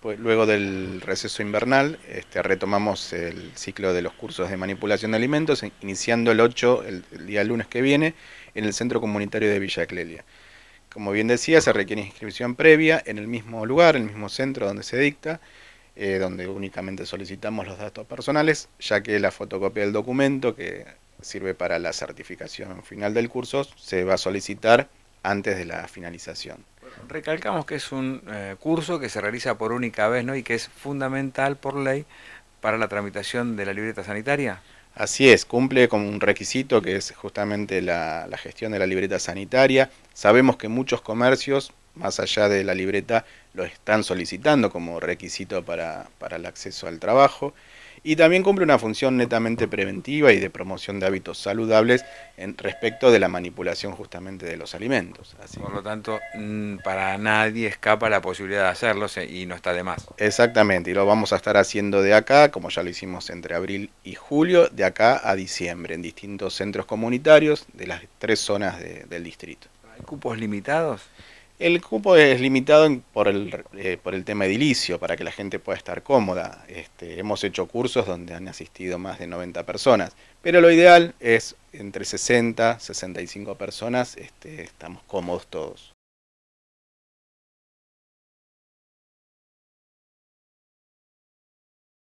Pues, luego del receso invernal este, retomamos el ciclo de los cursos de manipulación de alimentos, iniciando el 8, el, día lunes que viene, en el Centro Comunitario de Villa Clelia. Como bien decía, se requiere inscripción previa en el mismo lugar, en el mismo centro donde se dicta, eh, donde únicamente solicitamos los datos personales, ya que la fotocopia del documento que sirve para la certificación final del curso se va a solicitar antes de la finalización recalcamos que es un eh, curso que se realiza por única vez ¿no? y que es fundamental por ley para la tramitación de la libreta sanitaria. Así es, cumple con un requisito que es justamente la, gestión de la libreta sanitaria. Sabemos que muchos comercios, más allá de la libreta, lo están solicitando como requisito para el acceso al trabajo y también cumple una función netamente preventiva y de promoción de hábitos saludables en respecto de la manipulación justamente de los alimentos. Así. Por lo tanto, mm, para nadie escapa la posibilidad de hacerlo y no está de más. Exactamente, y lo vamos a estar haciendo de acá, como ya lo hicimos entre abril y julio, de acá a diciembre, en distintos centros comunitarios de las tres zonas del distrito. ¿Hay cupos limitados? El cupo es limitado eh, por el, tema edilicio, para que la gente pueda estar cómoda. Este, hemos hecho cursos donde han asistido más de 90 personas, pero lo ideal es entre 60, y 65 personas, este, estamos cómodos todos.